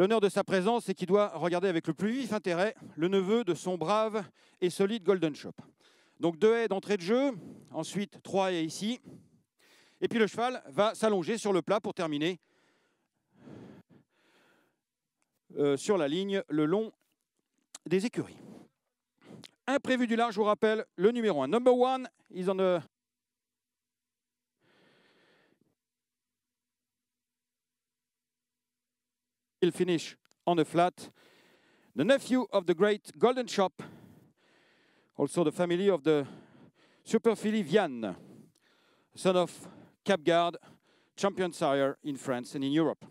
L'honneur de sa présence, c'est qu'il doit regarder avec le plus vif intérêt le neveu de son brave et solide Golden Shop. Donc deux haies d'entrée de jeu, ensuite trois haies ici. Et puis le cheval va s'allonger sur le plat pour terminer euh, sur la ligne le long des écuries. Imprévu du large, je vous rappelle, le numéro un. Number one is on the will finish on the flat. The nephew of the great Golden Shop, also the family of the Superphilly Vianne, son of Capgard, champion sire in France and in Europe.